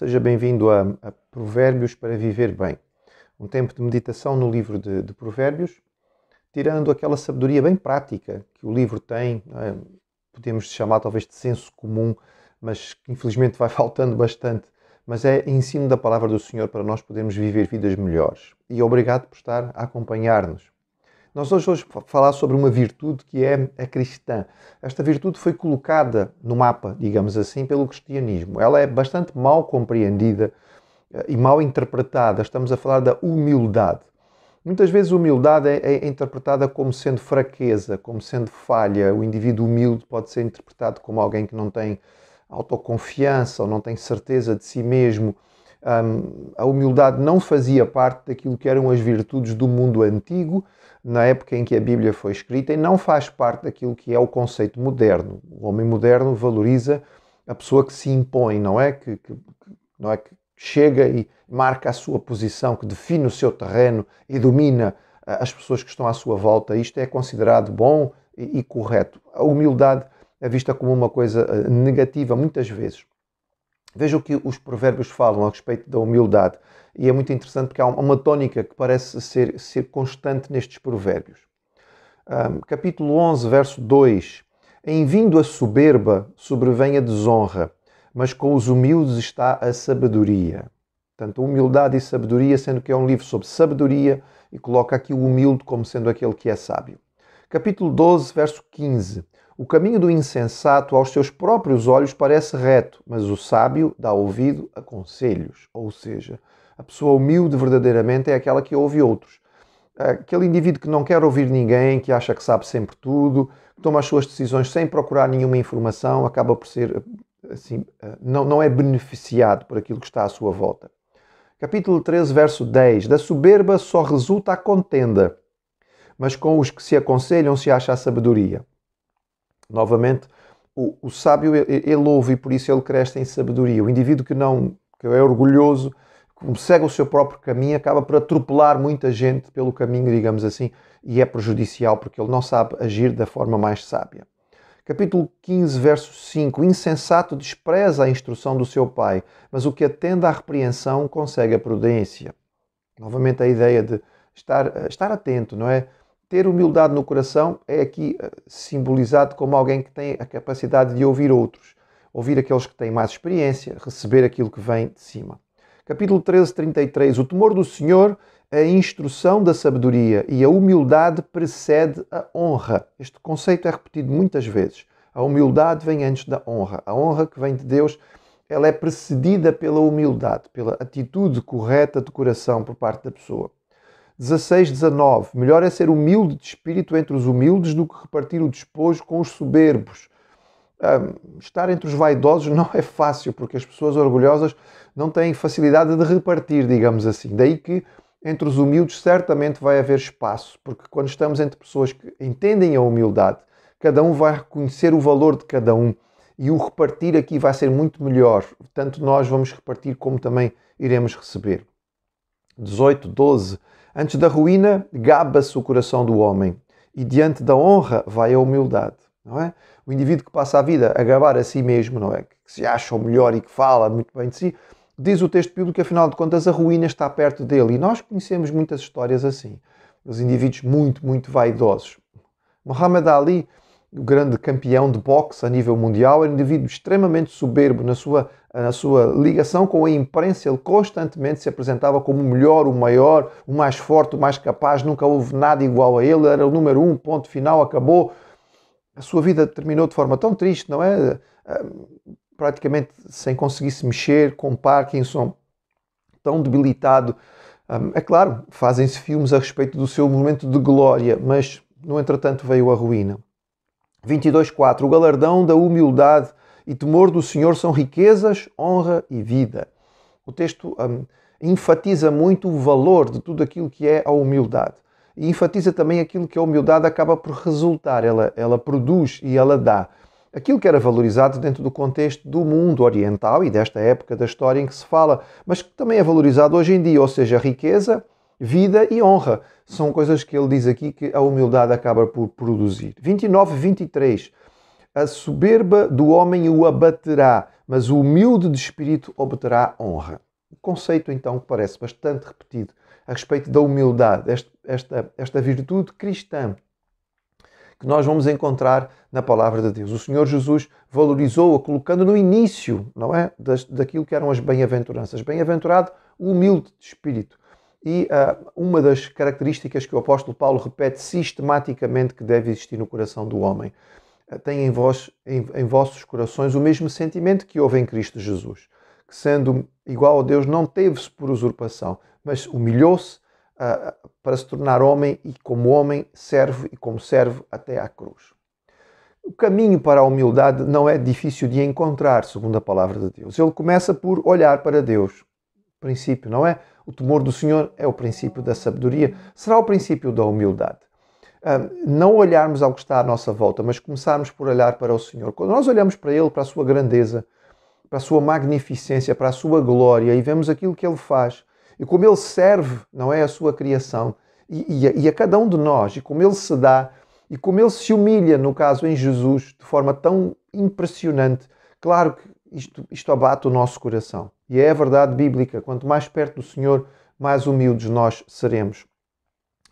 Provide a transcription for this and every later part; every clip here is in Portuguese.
Seja bem-vindo a, a, Provérbios para Viver Bem, um tempo de meditação no livro de, de Provérbios, tirando aquela sabedoria bem prática que o livro tem, é? podemos chamar talvez de senso comum, mas que infelizmente vai faltando bastante. Mas é ensino da palavra do Senhor para nós podermos viver vidas melhores. E obrigado por estar a acompanhar-nos. Nós hoje vamos falar sobre uma virtude que é a é cristã. Esta virtude foi colocada no mapa, digamos assim, pelo cristianismo. Ela é bastante mal compreendida eh, e mal interpretada. Estamos a falar da humildade. Muitas vezes a humildade é, é, interpretada como sendo fraqueza, como sendo falha. O indivíduo humilde pode ser interpretado como alguém que não tem autoconfiança ou não tem certeza de si mesmo. Um, a humildade não fazia parte daquilo que eram as virtudes do mundo antigo, na época em que a Bíblia foi escrita, e não faz parte daquilo que é o conceito moderno. O homem moderno valoriza a pessoa que se impõe, não é? Que, que não é? que chega e marca a sua posição, que define o seu terreno e domina ah, as pessoas que estão à sua volta. Isto é considerado bom e, e correto. A humildade é vista como uma coisa ah, negativa muitas vezes. Veja o que os provérbios falam a respeito da humildade. E é muito interessante porque há uma tónica que parece ser, ser constante nestes provérbios. Um, capítulo 11, verso 2. Em vindo a soberba, sobrevém a desonra, mas com os humildes está a sabedoria. Portanto, humildade e sabedoria, sendo que é um livro sobre sabedoria e coloca aqui o humilde como sendo aquele que é sábio. Capítulo 12, verso 15. O caminho do insensato aos seus próprios olhos parece reto, mas o sábio dá ouvido a conselhos. Ou seja, a pessoa humilde verdadeiramente é aquela que ouve outros. Aquele indivíduo que não quer ouvir ninguém, que acha que sabe sempre tudo, que toma as suas decisões sem procurar nenhuma informação, acaba por ser, assim, não, não é beneficiado por aquilo que está à sua volta. Capítulo 13, verso 10. Da soberba só resulta a contenda, mas com os que se aconselham se acha a sabedoria. Novamente, o, o sábio, ele, ele ouve e por isso ele cresce em sabedoria. O indivíduo que não que é orgulhoso, que segue o seu próprio caminho, acaba por atropelar muita gente pelo caminho, digamos assim, e é prejudicial porque ele não sabe agir da forma mais sábia. Capítulo 15, verso 5: Insensato despreza a instrução do seu pai, mas o que atende à repreensão consegue a prudência. Novamente, a ideia de estar, estar atento, não é? Ter humildade no coração é aqui eh, simbolizado como alguém que tem a capacidade de ouvir outros, ouvir aqueles que têm mais experiência, receber aquilo que vem de cima. Capítulo 13, 33. O temor do Senhor a instrução da sabedoria e a humildade precede a honra. Este conceito é repetido muitas vezes. A humildade vem antes da honra. A honra que vem de Deus, ela é precedida pela humildade, pela atitude correta de coração por parte da pessoa. 16, 19. Melhor é ser humilde de espírito entre os humildes do que repartir o despojo com os soberbos. Um, estar entre os vaidosos não é fácil, porque as pessoas orgulhosas não têm facilidade de repartir, digamos assim. Daí que entre os humildes certamente vai haver espaço, porque quando estamos entre pessoas que entendem a humildade, cada um vai reconhecer o valor de cada um e o repartir aqui vai ser muito melhor. Tanto nós vamos repartir como também iremos receber. 18, 12. Antes da ruína, gaba-se o coração do homem, e diante da honra vai a humildade. Não é? O indivíduo que passa a vida a gabar a si mesmo, não é? que se acha o melhor e que fala muito bem de si, diz o texto bíblico que, afinal de contas, a ruína está perto dele. E nós conhecemos muitas histórias assim, os indivíduos muito, muito vaidosos. Muhammad Ali grande campeão de boxe a nível mundial, era um indivíduo extremamente soberbo na sua, na sua ligação com a imprensa. Ele constantemente se apresentava como o melhor, o maior, o mais forte, o mais capaz. Nunca houve nada igual a ele. Era o número um, ponto final, acabou. A sua vida terminou de forma tão triste, não é? Praticamente sem conseguir se mexer, com Parkinson, tão debilitado. É claro, fazem-se filmes a respeito do seu momento de glória, mas no entretanto veio a ruína. 22.4 O galardão da humildade e temor do Senhor são riquezas, honra e vida. O texto um, enfatiza muito o valor de tudo aquilo que é a humildade. E enfatiza também aquilo que a humildade acaba por resultar, ela, ela produz e ela dá. Aquilo que era valorizado dentro do contexto do mundo oriental e desta época da história em que se fala, mas que também é valorizado hoje em dia, ou seja, a riqueza, vida e honra. São coisas que ele diz aqui que a humildade acaba por produzir. 29, 23. A soberba do homem o abaterá, mas o humilde de espírito obterá honra. O conceito, então, que parece bastante repetido a respeito da humildade, esta, esta, esta virtude cristã que nós vamos encontrar na palavra de Deus. O Senhor Jesus valorizou-a colocando no início, não é, das, daquilo que eram as bem-aventuranças. Bem-aventurado o humilde de espírito. E uh, uma das características que o apóstolo Paulo repete sistematicamente que deve existir no coração do homem. Uh, tem em, vós, em, em vossos corações o mesmo sentimento que houve em Cristo Jesus, que sendo igual a Deus não teve-se por usurpação, mas humilhou-se uh, para se tornar homem e como homem serve e como servo até à cruz. O caminho para a humildade não é difícil de encontrar, segundo a palavra de Deus. Ele começa por olhar para Deus, princípio, não é? O temor do Senhor é o princípio da sabedoria, será o princípio da humildade. Não olharmos ao que está à nossa volta, mas começarmos por olhar para o Senhor. Quando nós olhamos para Ele, para a sua grandeza, para a sua magnificência, para a sua glória e vemos aquilo que Ele faz e como Ele serve, não é? A sua criação e, e, a, e a cada um de nós e como Ele se dá e como Ele se humilha, no caso em Jesus, de forma tão impressionante. Claro que isto, isto abate o nosso coração. E é a verdade bíblica: quanto mais perto do Senhor, mais humildes nós seremos.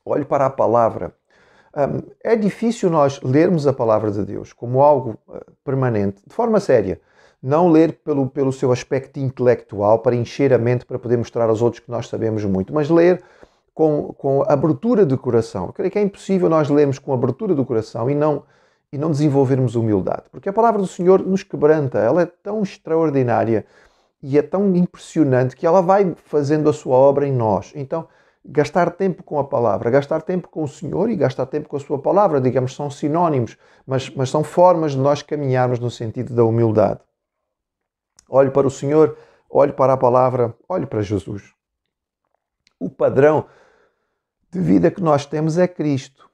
Olhe para a palavra. Hum, é difícil nós lermos a palavra de Deus como algo eh, permanente, de forma séria. Não ler pelo, pelo seu aspecto intelectual para encher a mente para poder mostrar aos outros que nós sabemos muito, mas ler com, com abertura de coração. Eu creio que é impossível nós lermos com abertura do coração e não e não desenvolvermos humildade. Porque a palavra do Senhor nos quebranta, ela é tão extraordinária e é tão impressionante que ela vai fazendo a sua obra em nós. Então, gastar tempo com a palavra, gastar tempo com o Senhor e gastar tempo com a sua palavra, digamos, são sinónimos, mas, mas são formas de nós caminharmos no sentido da humildade. Olho para o Senhor, olho para a palavra, olho para Jesus. O padrão de vida que nós temos é Cristo.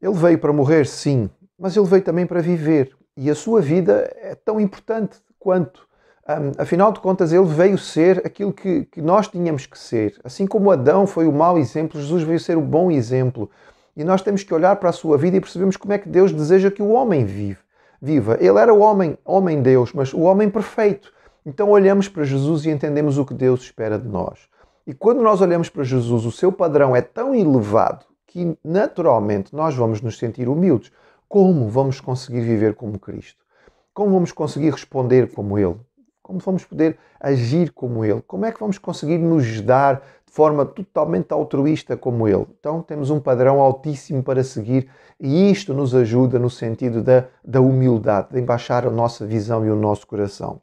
Ele veio para morrer, sim, mas ele veio também para viver e a sua vida é tão importante quanto. Um, afinal de contas, ele veio ser aquilo que, que nós tínhamos que ser. Assim como Adão foi o mau exemplo, Jesus veio ser o bom exemplo. E nós temos que olhar para a sua vida e percebemos como é que Deus deseja que o homem vive, viva. Ele era o homem, homem Deus, mas o homem perfeito. Então olhamos para Jesus e entendemos o que Deus espera de nós. E quando nós olhamos para Jesus, o seu padrão é tão elevado que naturalmente nós vamos nos sentir humildes. Como vamos conseguir viver como Cristo? Como vamos conseguir responder como Ele? Como vamos poder agir como Ele? Como é que vamos conseguir nos dar de forma totalmente altruísta como Ele? Então, temos um padrão altíssimo para seguir e isto nos ajuda no sentido da, da humildade, de embaixar a nossa visão e o nosso coração.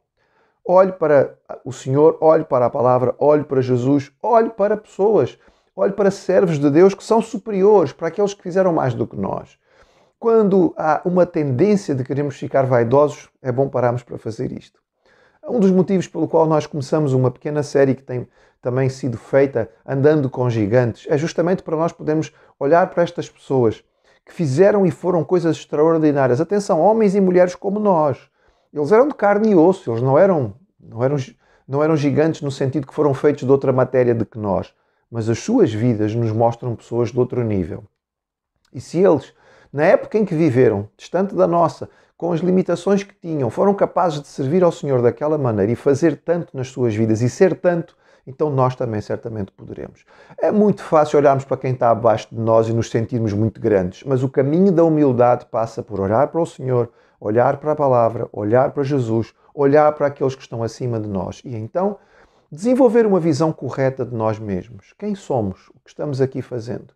Olhe para o Senhor, olhe para a palavra, olhe para Jesus, olhe para pessoas, olhe para servos de Deus que são superiores, para aqueles que fizeram mais do que nós. Quando há uma tendência de queremos ficar vaidosos, é bom pararmos para fazer isto. Um dos motivos pelo qual nós começamos uma pequena série que tem também sido feita, Andando com Gigantes, é justamente para nós podermos olhar para estas pessoas que fizeram e foram coisas extraordinárias. Atenção, homens e mulheres como nós. Eles eram de carne e osso, eles não eram, não eram, não eram gigantes no sentido que foram feitos de outra matéria do que nós. Mas as suas vidas nos mostram pessoas de outro nível. E se eles na época em que viveram, distante da nossa, com as limitações que tinham, foram capazes de servir ao Senhor daquela maneira e fazer tanto nas suas vidas e ser tanto, então nós também certamente poderemos. É muito fácil olharmos para quem está abaixo de nós e nos sentirmos muito grandes, mas o caminho da humildade passa por olhar para o Senhor, olhar para a palavra, olhar para Jesus, olhar para aqueles que estão acima de nós e então desenvolver uma visão correta de nós mesmos. Quem somos? O que estamos aqui fazendo?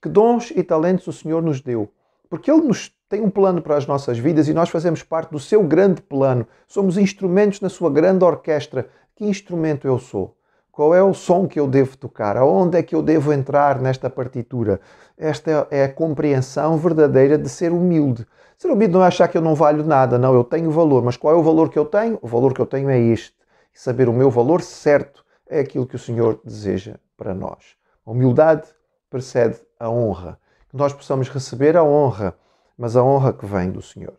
Que dons e talentos o Senhor nos deu? Porque Ele nos tem um plano para as nossas vidas e nós fazemos parte do seu grande plano. Somos instrumentos na sua grande orquestra. Que instrumento eu sou? Qual é o som que eu devo tocar? Aonde é que eu devo entrar nesta partitura? Esta é a compreensão verdadeira de ser humilde. Ser humilde não é achar que eu não valho nada, não, eu tenho valor. Mas qual é o valor que eu tenho? O valor que eu tenho é este. saber o meu valor certo é aquilo que o Senhor deseja para nós. A humildade precede a honra que nós possamos receber a honra, mas a honra que vem do Senhor.